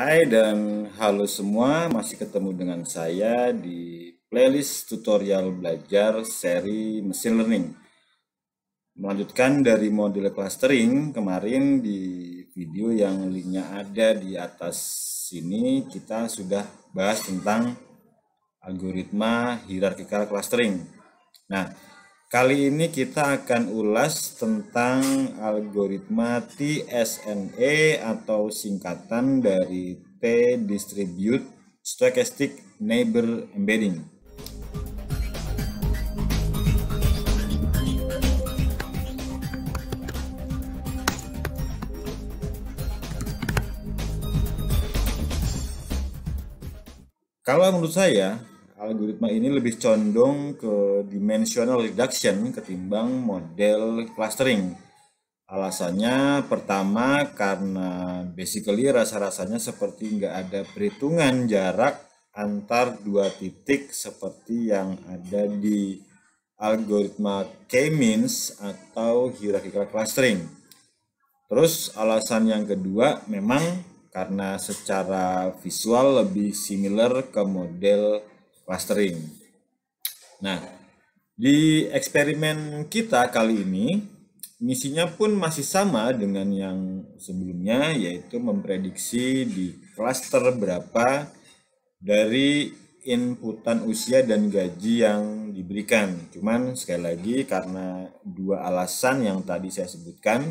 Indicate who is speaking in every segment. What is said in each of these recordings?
Speaker 1: Hai dan halo semua, masih ketemu dengan saya di playlist tutorial belajar seri Machine Learning. Melanjutkan dari model clustering, kemarin di video yang linknya ada di atas sini, kita sudah bahas tentang algoritma hierarchical clustering. Nah, Kali ini kita akan ulas tentang algoritma TSNA e atau singkatan dari T Distribute Stochastic Neighbor Embedding. Kalau menurut saya, algoritma ini lebih condong ke dimensional reduction ketimbang model clustering. Alasannya pertama karena basically rasa-rasanya seperti nggak ada perhitungan jarak antar dua titik seperti yang ada di algoritma K-means atau hierarchical clustering. Terus alasan yang kedua memang karena secara visual lebih similar ke model clustering. Nah, di eksperimen kita kali ini, misinya pun masih sama dengan yang sebelumnya, yaitu memprediksi di cluster berapa dari inputan usia dan gaji yang diberikan. Cuman sekali lagi karena dua alasan yang tadi saya sebutkan,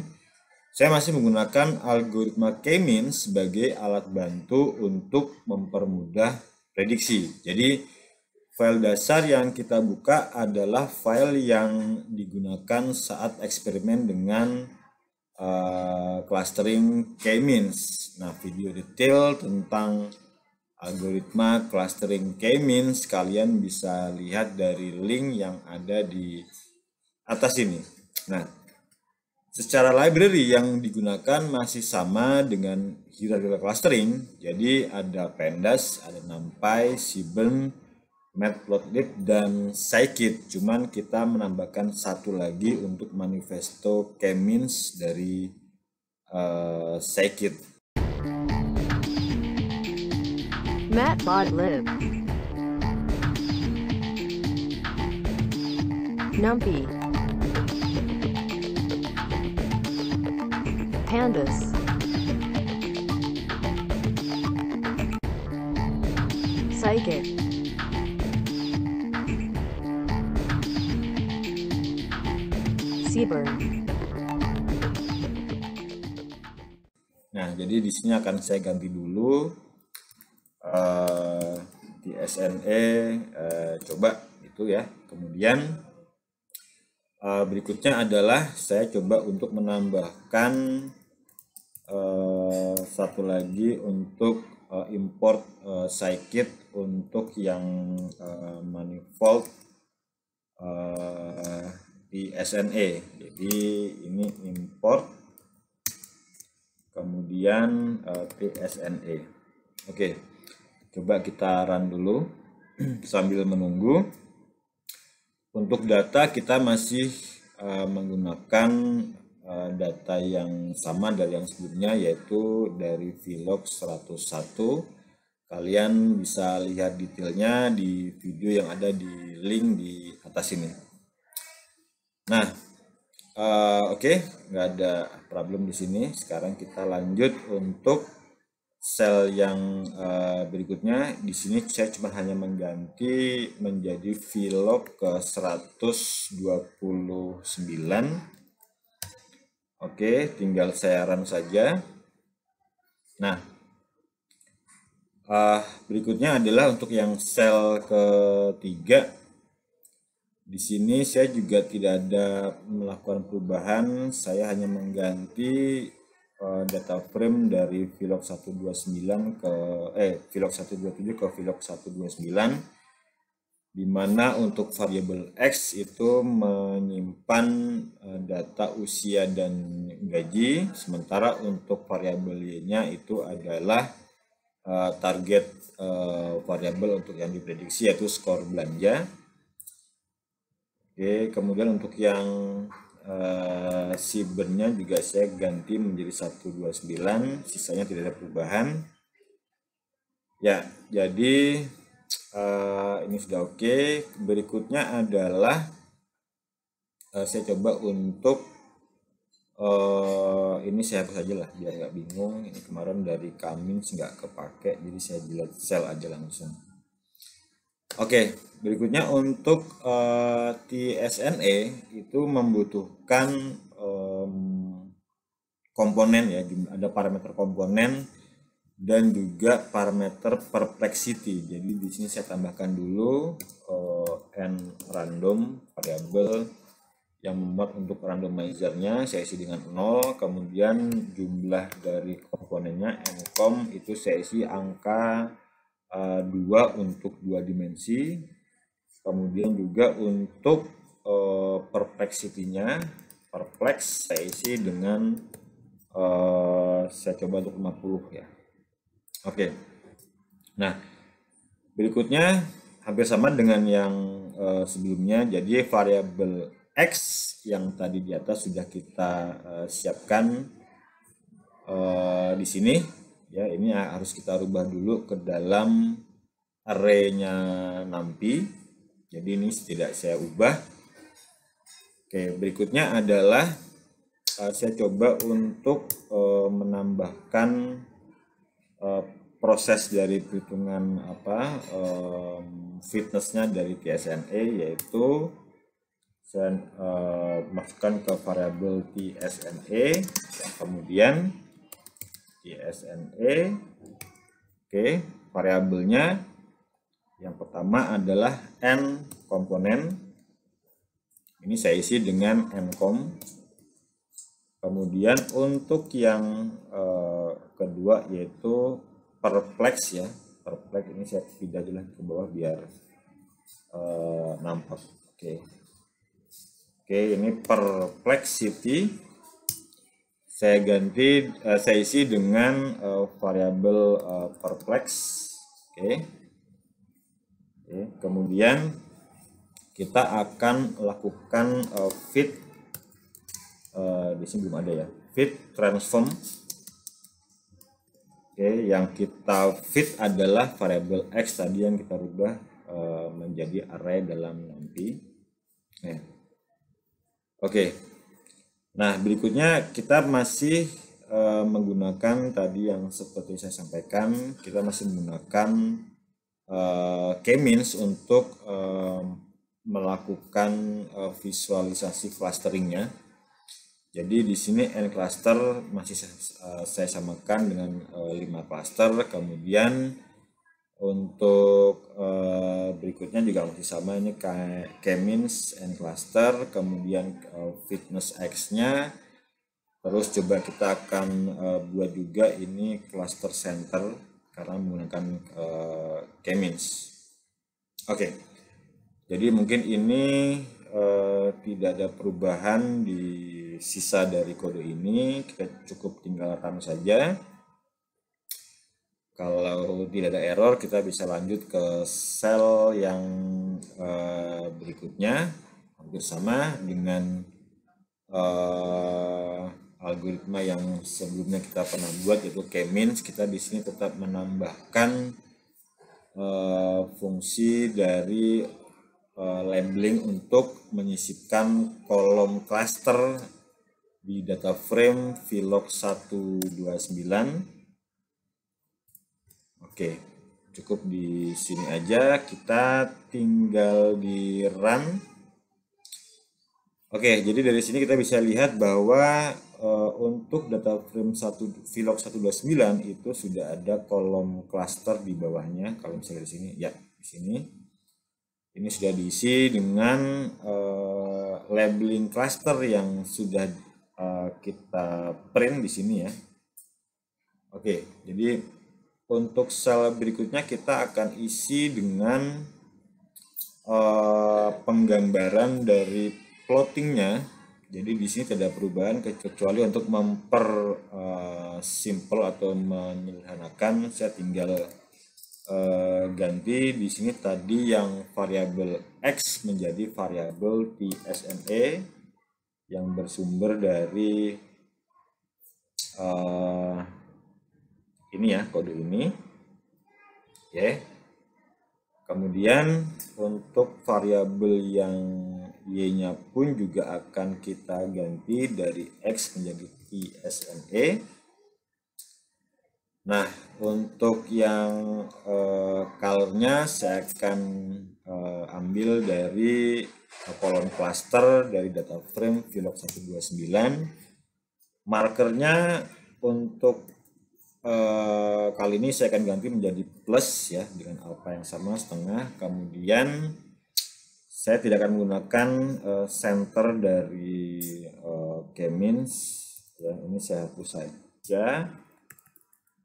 Speaker 1: saya masih menggunakan algoritma K-means sebagai alat bantu untuk mempermudah prediksi. Jadi File dasar yang kita buka adalah file yang digunakan saat eksperimen dengan uh, clustering k-means. Nah, video detail tentang algoritma clustering k-means kalian bisa lihat dari link yang ada di atas ini. Nah, secara library yang digunakan masih sama dengan hierarchical clustering. Jadi ada pandas, ada numpy, seaborn matplotlib dan scikit cuman kita menambahkan satu lagi untuk manifesto kemins dari uh, eh, scikit matplotlib numpy pandas psychic receiver. Nah, jadi di sini akan saya ganti dulu uh, di SNE uh, eh, coba itu ya. Kemudian uh, berikutnya adalah saya coba untuk menambahkan uh, satu lagi untuk uh, import uh, scikit untuk yang uh, manifold uh, di SNE jadi ini import kemudian uh, eh, TSNE oke coba kita run dulu sambil menunggu untuk data kita masih uh, menggunakan uh, data yang sama dari yang sebelumnya yaitu dari vlog 101 kalian bisa lihat detailnya di video yang ada di link di atas ini Nah, uh, oke, okay, nggak ada problem di sini. Sekarang kita lanjut untuk sel yang uh, berikutnya. Di sini saya cuma hanya mengganti menjadi VLOG ke 129. Oke, okay, tinggal saya run saja. Nah, uh, berikutnya adalah untuk yang sel ketiga di sini saya juga tidak ada melakukan perubahan, saya hanya mengganti uh, data frame dari vlog 129 ke eh vlog 127 ke vlog 129 di mana untuk variabel x itu menyimpan uh, data usia dan gaji, sementara untuk variabel y-nya itu adalah uh, target uh, variabel untuk yang diprediksi yaitu skor belanja Oke, kemudian untuk yang uh, sibernya juga saya ganti menjadi 129, sisanya tidak ada perubahan. Ya, jadi uh, ini sudah oke. Okay. Berikutnya adalah uh, saya coba untuk uh, ini saya hapus aja lah biar nggak bingung. Ini kemarin dari Kamins nggak kepake, jadi saya delete sel aja langsung. Oke, berikutnya untuk uh, eh, TSNE itu membutuhkan um, komponen ya, ada parameter komponen dan juga parameter perplexity. Jadi di sini saya tambahkan dulu uh, n random variable yang membuat untuk randomizernya saya isi dengan 0 kemudian jumlah dari komponennya n com itu saya isi angka Eh, dua untuk dua dimensi kemudian juga untuk uh, perplexity-nya perplex saya isi dengan uh, saya coba untuk 50 ya oke okay. nah berikutnya hampir sama dengan yang uh, sebelumnya jadi variabel x yang tadi di atas sudah kita uh, siapkan uh, di sini ya ini harus kita rubah dulu ke dalam arenya nanti jadi ini tidak saya ubah oke berikutnya adalah e, saya coba untuk e, menambahkan e, proses dari perhitungan apa fitnessnya dari TSNE yaitu saya uh, masukkan ke variabel TSNE kemudian SNE, Oke, variabelnya yang pertama adalah n komponen. Ini saya isi dengan n kom, Kemudian untuk yang eh, kedua yaitu perplex ya. Perplex ini saya pindah dulu ke bawah biar eh, nampak. Oke. Oke, ini perplexity saya ganti uh, saya isi dengan uh, variabel uh, perplex oke okay. okay. kemudian kita akan lakukan uh, fit uh, di sini belum ada ya fit transform oke okay. yang kita fit adalah variabel x tadi yang kita rubah uh, menjadi array dalam nanti nah. oke Nah, berikutnya kita masih e, menggunakan tadi yang seperti saya sampaikan, kita masih menggunakan e, K-means untuk e, melakukan e, visualisasi clusteringnya. Jadi di sini n cluster masih saya, samakan dengan e, 5 cluster, kemudian untuk uh, berikutnya juga masih sama ini K-means and cluster kemudian uh, fitness X nya terus coba kita akan uh, buat juga ini cluster center karena menggunakan uh, K-means oke okay. jadi mungkin ini uh, tidak ada perubahan di sisa dari kode ini kita cukup tinggal tanam saja kalau tidak ada error, kita bisa lanjut ke sel yang uh, berikutnya, hampir sama dengan uh, algoritma yang sebelumnya kita pernah buat yaitu k-means. Kita di sini tetap menambahkan uh, fungsi dari uh, labeling untuk menyisipkan kolom cluster di data frame VLOG 129 Oke, cukup di sini aja. Kita tinggal di run. Oke, jadi dari sini kita bisa lihat bahwa uh, untuk data frame 1 vlog 129 itu sudah ada kolom cluster di bawahnya. Kalau misalnya di sini, ya di sini. Ini sudah diisi dengan uh, labeling cluster yang sudah uh, kita print di sini ya. Oke, jadi untuk sel berikutnya kita akan isi dengan uh, penggambaran dari plottingnya jadi di sini tidak perubahan kecuali untuk memper uh, simple atau menyederhanakan saya tinggal eh, ganti di sini tadi yang variabel x menjadi variabel tsme yang bersumber dari uh, ini ya kode ini ya. yeah. kemudian untuk variabel yang y nya pun juga akan kita ganti dari x menjadi isme nah untuk yang uh, saya akan uh, ambil dari eh, kolom cluster dari data frame vlog 129 markernya untuk Eh, kali ini saya akan ganti menjadi plus ya dengan alpha yang sama setengah kemudian saya tidak akan menggunakan uh, center dari uh, eh, k ya ini saya hapus saja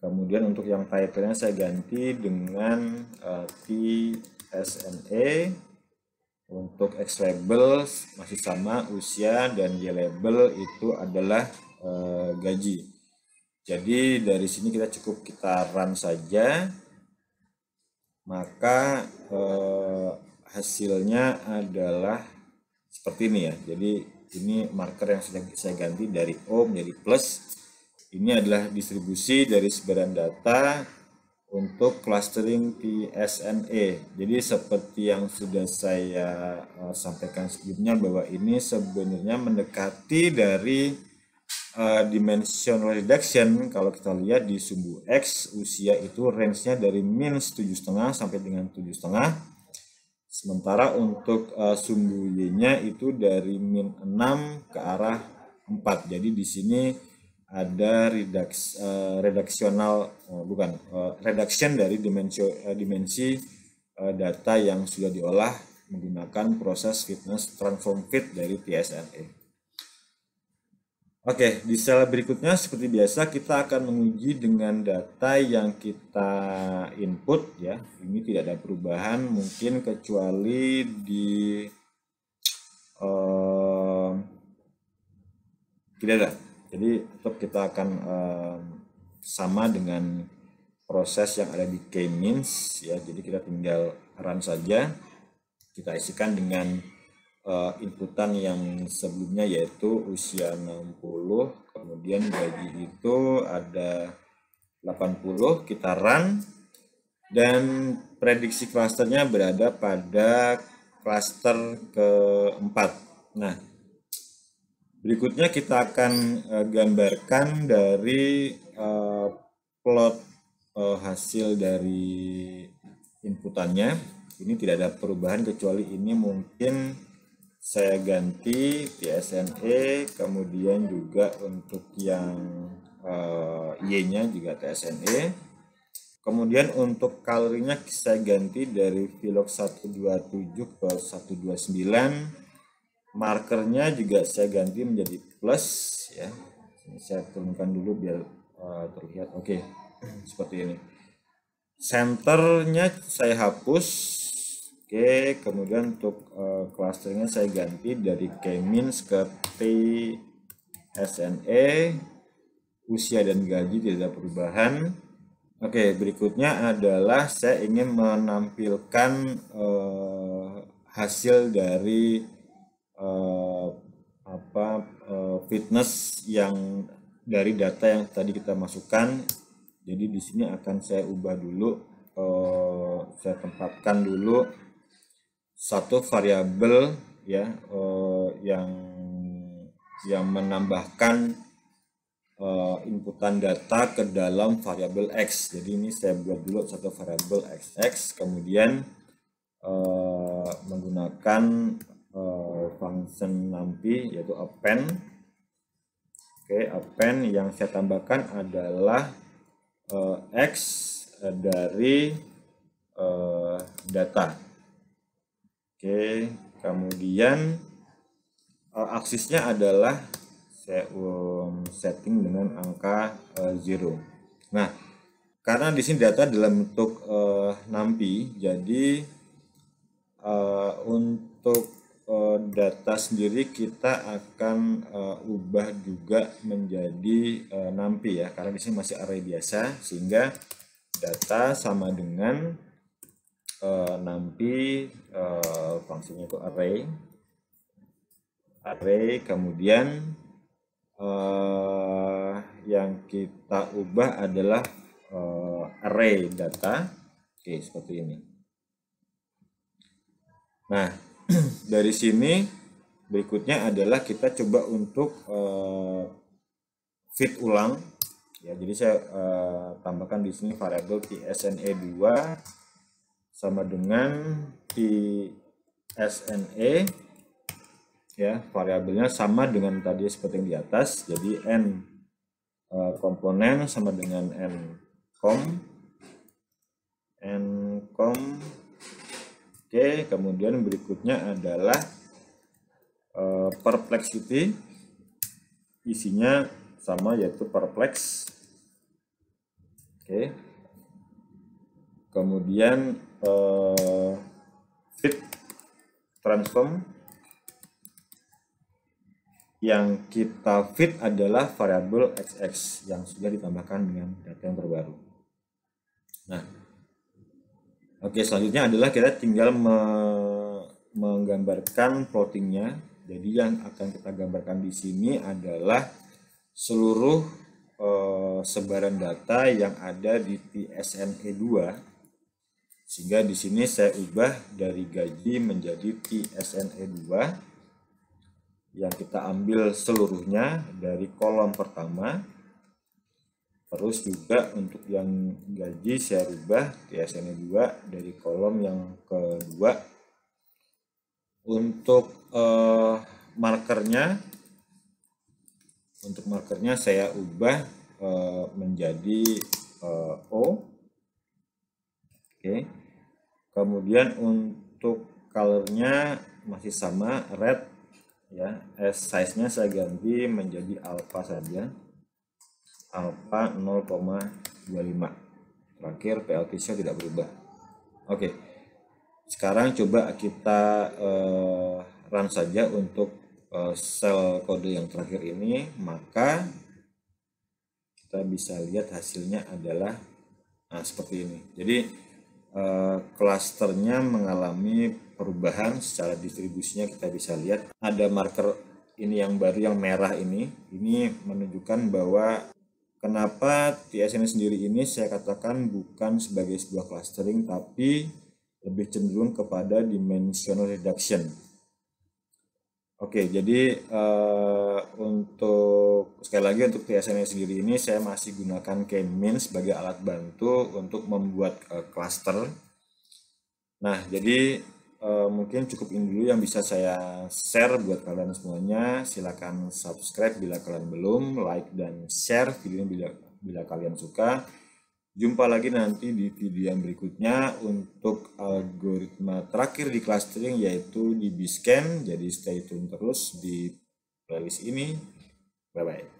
Speaker 1: kemudian untuk yang title-nya saya ganti dengan eh, TSNA e. untuk X label masih sama usia dan Y label itu adalah uh, gaji jadi dari sini kita cukup kita run saja. Maka eh, hasilnya adalah seperti ini ya. Jadi ini marker yang sedang saya ganti dari O menjadi plus. Ini adalah distribusi dari sebaran data untuk clustering PSNE. Jadi seperti yang sudah saya eh, sampaikan sebelumnya bahwa ini sebenarnya mendekati dari uh, eh, dimensional reduction kalau kita lihat di sumbu X usia itu range-nya dari minus 7,5 sampai dengan 7,5 sementara untuk uh, sumbu Y-nya itu dari min 6 ke arah 4 jadi di sini ada reduks, uh, uh, bukan uh, reduction dari dimensi uh, dimensi uh, data yang sudah diolah menggunakan proses fitness transform fit dari psne Oke, di sel berikutnya seperti biasa kita akan menguji dengan data yang kita input ya. Ini tidak ada perubahan mungkin kecuali di uh, tidak ada. Jadi tetap kita akan uh, sama dengan proses yang ada di k-means ya. Jadi kita tinggal run saja. Kita isikan dengan uh, inputan yang sebelumnya yaitu usia 60 kemudian bagi itu ada 80 kita run dan prediksi klasternya berada pada klaster keempat. Nah, berikutnya kita akan uh, gambarkan dari uh, plot uh, hasil dari inputannya. Ini tidak ada perubahan kecuali ini mungkin saya ganti TSNE kemudian juga untuk yang uh, eh, Y-nya juga TSNE kemudian untuk kalorinya saya ganti dari Velox 127 ke 129 markernya juga saya ganti menjadi plus ya saya turunkan dulu biar uh, terlihat oke okay. seperti ini senternya saya hapus Oke, kemudian untuk uh, eh, clusternya saya ganti dari K-means ke PSNE. Usia dan gaji tidak perubahan. Oke, berikutnya adalah saya ingin menampilkan uh, hasil dari uh, apa uh, fitness yang dari data yang tadi kita masukkan. Jadi di sini akan saya ubah dulu, uh, saya tempatkan dulu satu variabel ya uh, yang yang menambahkan uh, inputan data ke dalam variabel x. Jadi ini saya buat dulu satu variabel xx kemudian uh, menggunakan uh, function nanti yaitu append. Oke, okay, append yang saya tambahkan adalah uh, x dari uh, data. Oke, kemudian eh, aksisnya adalah saya um, setting dengan angka uh, eh, 0. Nah, karena di sini data dalam bentuk uh, nampi, jadi uh, untuk uh, data sendiri kita akan uh, ubah juga menjadi uh, nampi ya, karena di sini masih array biasa, sehingga data sama dengan uh, uh, fungsinya itu array array kemudian uh, yang kita ubah adalah uh, array data oke okay, seperti ini nah dari sini berikutnya adalah kita coba untuk uh, eh, fit ulang ya jadi saya uh, tambahkan di sini variabel tsne2 sama dengan di SNE ya variabelnya sama dengan tadi seperti yang di atas jadi n e, komponen sama dengan n kom n kom oke kemudian berikutnya adalah e, perplexity isinya sama yaitu perplex oke kemudian uh, fit transform yang kita fit adalah variabel xx yang sudah ditambahkan dengan data yang terbaru. Nah, oke selanjutnya adalah kita tinggal me menggambarkan plottingnya. Jadi yang akan kita gambarkan di sini adalah seluruh uh, sebaran data yang ada di TSNE2 sehingga di sini saya ubah dari gaji menjadi PSNE2 yang kita ambil seluruhnya dari kolom pertama. Terus juga untuk yang gaji saya rubah PSNE2 dari kolom yang kedua. Untuk eh, markernya untuk markernya saya ubah eh, menjadi eh, O. Oke. Okay kemudian untuk colornya masih sama red ya S size nya saya ganti menjadi alpha saja alpha 0,25 terakhir PLT nya tidak berubah oke okay. sekarang coba kita uh, run saja untuk eh, sel kode yang terakhir ini maka kita bisa lihat hasilnya adalah nah, seperti ini jadi Eh, klasternya mengalami perubahan secara distribusinya kita bisa lihat ada marker ini yang baru yang merah ini ini menunjukkan bahwa kenapa TSN sendiri ini saya katakan bukan sebagai sebuah clustering tapi lebih cenderung kepada dimensional reduction Oke, jadi uh, untuk sekali lagi untuk TSN e sendiri ini saya masih gunakan k means sebagai alat bantu untuk membuat klaster. Eh, cluster. Nah, jadi uh, mungkin cukup ini dulu yang bisa saya share buat kalian semuanya. Silakan subscribe bila kalian belum, like dan share video ini bila bila kalian suka. Jumpa lagi nanti di video yang berikutnya untuk algoritma terakhir di clustering yaitu di Biscan. Jadi stay tune terus di playlist ini. Bye-bye.